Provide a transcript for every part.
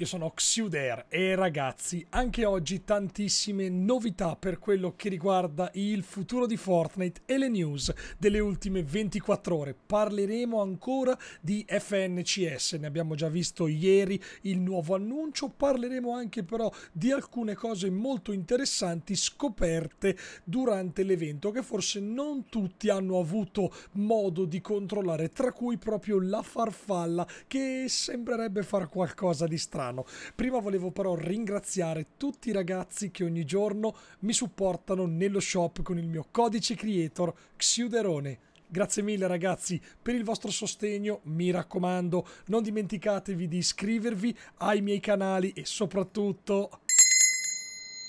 io sono Xuder e ragazzi, anche oggi tantissime novità per quello che riguarda il futuro di Fortnite e le news delle ultime 24 ore. Parleremo ancora di FNCS, ne abbiamo già visto ieri il nuovo annuncio, parleremo anche però di alcune cose molto interessanti scoperte durante l'evento che forse non tutti hanno avuto modo di controllare, tra cui proprio la farfalla che sembrerebbe far qualcosa di strano. Milano. Prima volevo però ringraziare tutti i ragazzi che ogni giorno mi supportano nello shop con il mio codice creator Xiuderone. Grazie mille ragazzi per il vostro sostegno, mi raccomando non dimenticatevi di iscrivervi ai miei canali e soprattutto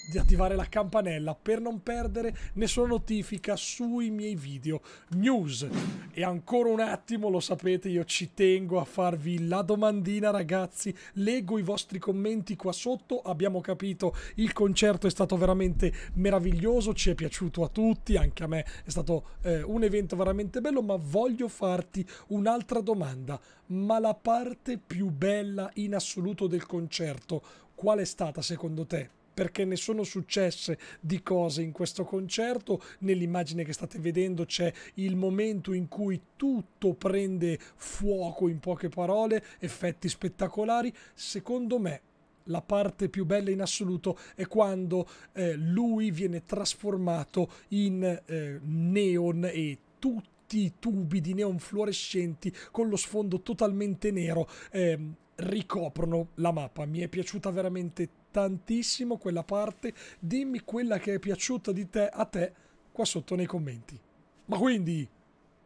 di attivare la campanella per non perdere nessuna notifica sui miei video news. E ancora un attimo, lo sapete, io ci tengo a farvi la domandina, ragazzi. Leggo i vostri commenti qua sotto. Abbiamo capito, il concerto è stato veramente meraviglioso, ci è piaciuto a tutti, anche a me è stato eh, un evento veramente bello, ma voglio farti un'altra domanda. Ma la parte più bella in assoluto del concerto, qual è stata secondo te? perché ne sono successe di cose in questo concerto. Nell'immagine che state vedendo c'è il momento in cui tutto prende fuoco in poche parole, effetti spettacolari. Secondo me la parte più bella in assoluto è quando eh, lui viene trasformato in eh, neon e tutti i tubi di neon fluorescenti con lo sfondo totalmente nero eh, ricoprono la mappa. Mi è piaciuta veramente tanto tantissimo quella parte. Dimmi quella che è piaciuta di te a te qua sotto nei commenti. Ma quindi,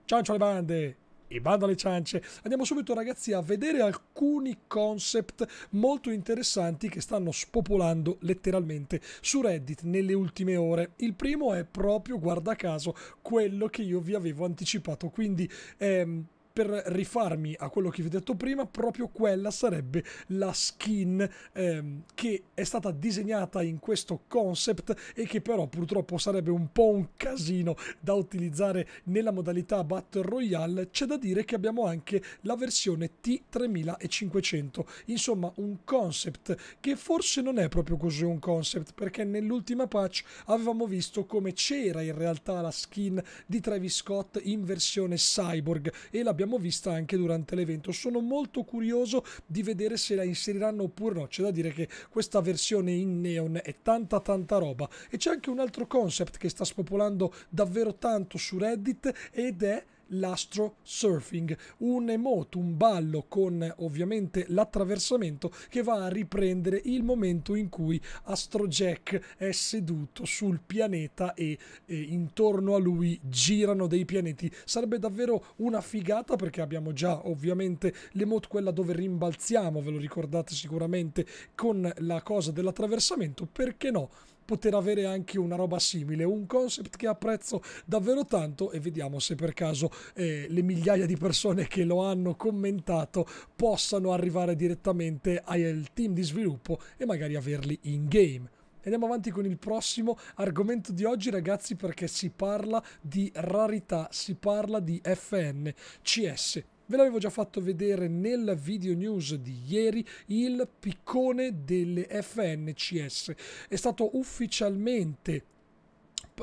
ciancio alle bande! E bando alle ciance, andiamo subito ragazzi a vedere alcuni concept molto interessanti che stanno spopolando letteralmente su Reddit nelle ultime ore. Il primo è proprio, guarda caso, quello che io vi avevo anticipato, quindi ehm, per rifarmi a quello che vi ho detto prima, proprio quella sarebbe la skin ehm, che è stata disegnata in questo concept e che però purtroppo sarebbe un po' un casino da utilizzare nella modalità Battle Royale. C'è da dire che abbiamo anche la versione T3500, insomma un concept che forse non è proprio così un concept perché nell'ultima patch avevamo visto come c'era in realtà la skin di Travis Scott in versione cyborg e l'abbiamo l'abbiamo vista anche durante l'evento. Sono molto curioso di vedere se la inseriranno oppure no. C'è da dire che questa versione in neon è tanta tanta roba. E c'è anche un altro concept che sta spopolando davvero tanto su Reddit ed è l'astro surfing, un emote, un ballo con ovviamente l'attraversamento che va a riprendere il momento in cui Astro Jack è seduto sul pianeta e, e intorno a lui girano dei pianeti. Sarebbe davvero una figata perché abbiamo già ovviamente l'emote quella dove rimbalziamo, ve lo ricordate sicuramente, con la cosa dell'attraversamento, perché no? poter avere anche una roba simile, un concept che apprezzo davvero tanto e vediamo se per caso eh, le migliaia di persone che lo hanno commentato possano arrivare direttamente al team di sviluppo e magari averli in game. Andiamo avanti con il prossimo argomento di oggi, ragazzi, perché si parla di rarità, si parla di FN, CS, Ve l'avevo già fatto vedere nel video news di ieri, il piccone delle FNCS è stato ufficialmente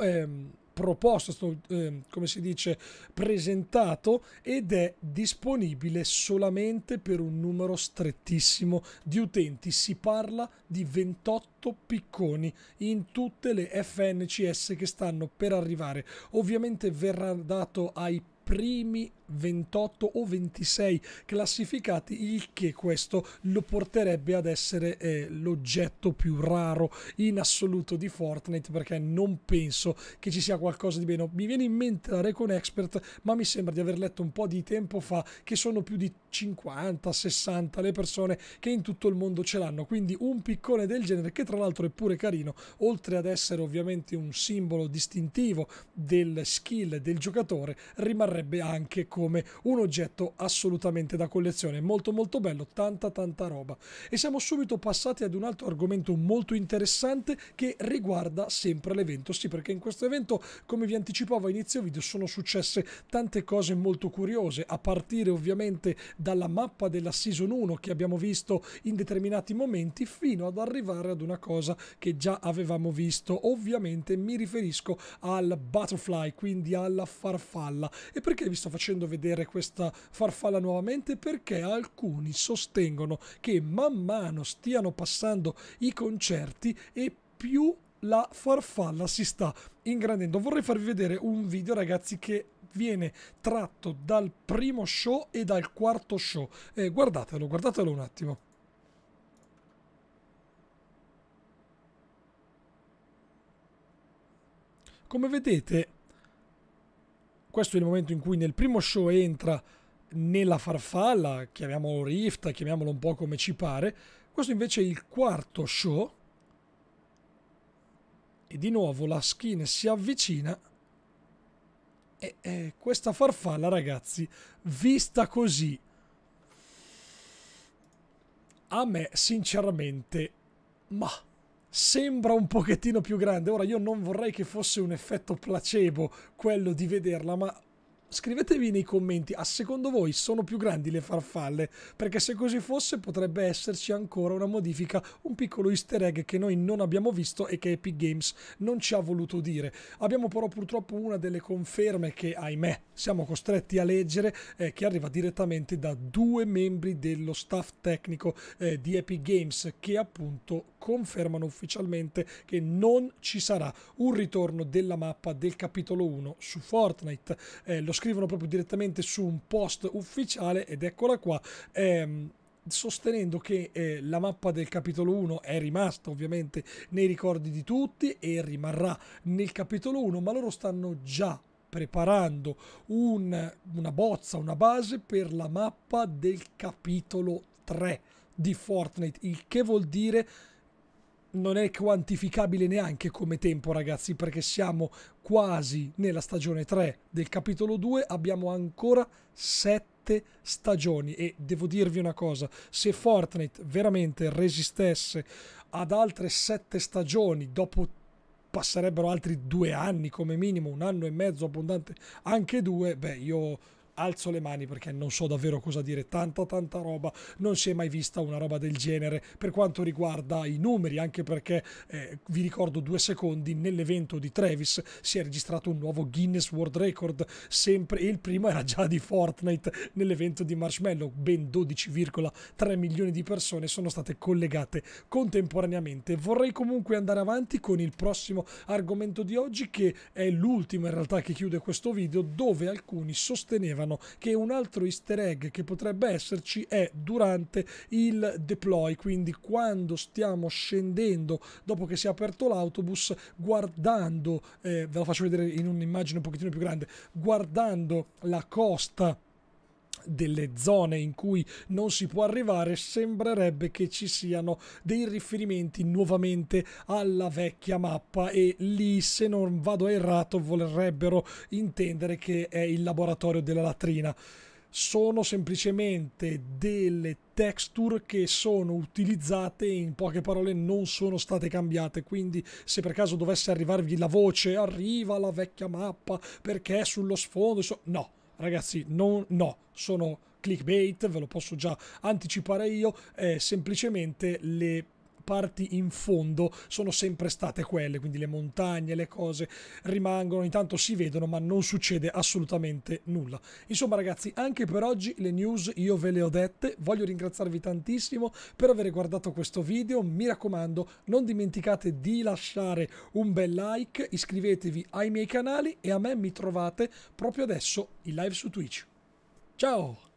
ehm, proposto, stato, ehm, come si dice, presentato ed è disponibile solamente per un numero strettissimo di utenti. Si parla di 28 picconi in tutte le FNCS che stanno per arrivare. Ovviamente verrà dato ai primi 28 o 26 classificati, il che questo lo porterebbe ad essere eh, l'oggetto più raro in assoluto di Fortnite perché non penso che ci sia qualcosa di meno. Mi viene in mente la Recon Expert, ma mi sembra di aver letto un po' di tempo fa che sono più di 50, 60 le persone che in tutto il mondo ce l'hanno, quindi un piccone del genere che tra l'altro è pure carino, oltre ad essere ovviamente un simbolo distintivo del skill del giocatore, rimarrà varrebbe anche come un oggetto assolutamente da collezione. Molto molto bello, tanta tanta roba. E siamo subito passati ad un altro argomento molto interessante che riguarda sempre l'evento. Sì, perché in questo evento, come vi anticipavo a inizio video, sono successe tante cose molto curiose, a partire ovviamente dalla mappa della Season 1 che abbiamo visto in determinati momenti, fino ad arrivare ad una cosa che già avevamo visto. Ovviamente mi riferisco al butterfly, quindi alla farfalla. E perché vi sto facendo vedere questa farfalla nuovamente? Perché alcuni sostengono che man mano stiano passando i concerti e più la farfalla si sta ingrandendo. Vorrei farvi vedere un video, ragazzi, che viene tratto dal primo show e dal quarto show. Eh, guardatelo, guardatelo un attimo. Come vedete, questo è il momento in cui nel primo show entra nella farfalla, chiamiamolo Rift, chiamiamolo un po' come ci pare. Questo invece è il quarto show. E di nuovo la skin si avvicina. E, e questa farfalla, ragazzi, vista così, a me sinceramente, ma sembra un pochettino più grande. Ora io non vorrei che fosse un effetto placebo quello di vederla, ma scrivetevi nei commenti, a secondo voi sono più grandi le farfalle? Perché se così fosse potrebbe esserci ancora una modifica, un piccolo easter egg che noi non abbiamo visto e che Epic Games non ci ha voluto dire. Abbiamo però purtroppo una delle conferme che, ahimè, siamo costretti a leggere, eh, che arriva direttamente da due membri dello staff tecnico eh, di Epic Games che appunto confermano ufficialmente che non ci sarà un ritorno della mappa del capitolo 1 su Fortnite. Eh, lo scrivono proprio direttamente su un post ufficiale ed eccola qua. Ehm, sostenendo che eh, la mappa del capitolo 1 è rimasta ovviamente nei ricordi di tutti e rimarrà nel capitolo 1, ma loro stanno già preparando un, una bozza, una base per la mappa del capitolo 3 di Fortnite, il che vuol dire non è quantificabile neanche come tempo ragazzi perché siamo quasi nella stagione 3 del capitolo 2 abbiamo ancora 7 stagioni e devo dirvi una cosa se Fortnite veramente resistesse ad altre 7 stagioni dopo passerebbero altri due anni come minimo un anno e mezzo abbondante anche due beh io alzo le mani perché non so davvero cosa dire, tanta tanta roba, non si è mai vista una roba del genere per quanto riguarda i numeri, anche perché eh, vi ricordo due secondi, nell'evento di Travis si è registrato un nuovo Guinness World Record, sempre il primo era già di Fortnite nell'evento di Marshmallow, ben 12,3 milioni di persone sono state collegate contemporaneamente. Vorrei comunque andare avanti con il prossimo argomento di oggi che è l'ultimo in realtà che chiude questo video dove alcuni sostenevano dicevano che un altro easter egg che potrebbe esserci è durante il deploy, quindi quando stiamo scendendo dopo che si è aperto l'autobus, guardando, eh, ve lo faccio vedere in un'immagine un pochettino più grande, guardando la costa delle zone in cui non si può arrivare sembrerebbe che ci siano dei riferimenti nuovamente alla vecchia mappa e lì se non vado errato vorrebbero intendere che è il laboratorio della latrina sono semplicemente delle texture che sono utilizzate in poche parole non sono state cambiate quindi se per caso dovesse arrivarvi la voce arriva la vecchia mappa perché è sullo sfondo no ragazzi, non, no, sono clickbait, ve lo posso già anticipare io, è semplicemente le parti in fondo sono sempre state quelle, quindi le montagne, le cose rimangono, intanto si vedono ma non succede assolutamente nulla. Insomma ragazzi, anche per oggi le news io ve le ho dette, voglio ringraziarvi tantissimo per aver guardato questo video, mi raccomando non dimenticate di lasciare un bel like, iscrivetevi ai miei canali e a me mi trovate proprio adesso in live su Twitch. Ciao!